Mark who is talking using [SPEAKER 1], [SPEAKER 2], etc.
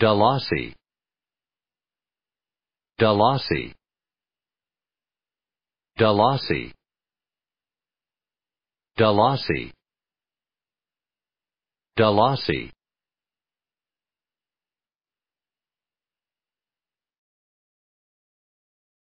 [SPEAKER 1] Dalasi. Dalasi. Dalasi. Dalasi. Dalasi.